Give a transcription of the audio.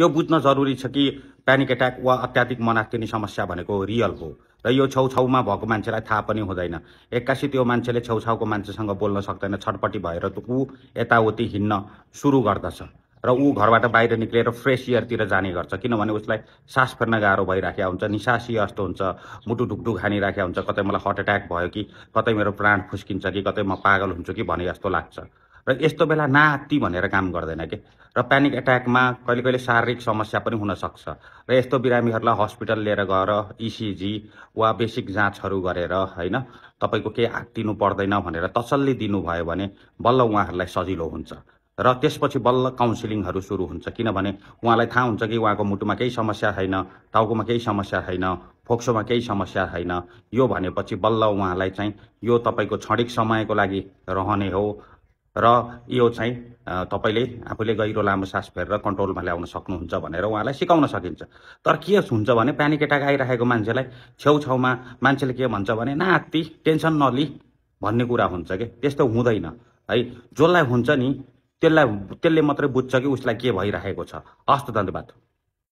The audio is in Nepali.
यो बुझ्न जरुरी छ कि प्यानिक एट्याक वा अत्याधिक मनाक्तिनी समस्या भनेको रियल हो र यो छेउछाउमा भएको मान्छेलाई थाहा पनि हुँदैन एक्कासी त्यो मान्छेले छेउछाउको मान्छेसँग बोल्न सक्दैन छटपट्टि भएर ऊ यताउति हिँड्न सुरु गर्दछ र ऊ घरबाट बाहिर निक्लेर फ्रेस एयरतिर जाने गर्छ किनभने उसलाई सास फेर्न गाह्रो भइराखेको हुन्छ निसासी जस्तो हुन्छ मुटु ढुकढुक खानिराखेको हुन्छ कतै मलाई हार्ट एट्याक भयो कि कतै मेरो प्राण फुस्किन्छ कि कतै म पागल हुन्छु कि भने जस्तो लाग्छ र यस्तो बेला नाति भनेर काम गर्दैन कि र प्यानिक एट्याकमा कहिले कहिले शारीरिक समस्या पनि हुनसक्छ र यस्तो बिरामीहरूलाई हस्पिटल लिएर गएर इसिजी e वा बेसिक जाँचहरू गरेर होइन तपाईँको केही आत्तिनु पर्दैन भनेर तसल्ली दिनुभयो भने बल्ल उहाँहरूलाई सजिलो हुन्छ र त्यसपछि बल्ल काउन्सिलिङहरू सुरु हुन्छ किनभने उहाँलाई थाहा हुन्छ कि उहाँको मुटुमा केही समस्या छैन टाउकोमा केही समस्या छैन फोक्सोमा केही समस्या छैन यो भनेपछि बल्ल उहाँलाई चाहिँ यो तपाईँको क्षणिक समयको लागि रहने हो र यो चाहिँ तपाईँले आफूले गहिरो लामो सास फेरेर कन्ट्रोलमा ल्याउन सक्नुहुन्छ भनेर उहाँलाई सिकाउन सकिन्छ तर के हुन्छ भने प्यानिक एट्याक आइरहेको मान्छेलाई छेउछाउमा मान्छेले के भन्छ भने नाति टेन्सन नलि भन्ने कुरा हुन्छ कि त्यस्तो हुँदैन है जसलाई हुन्छ नि त्यसलाई त्यसले मात्रै बुझ्छ कि उसलाई के भइरहेको छ हस्त धन्यवाद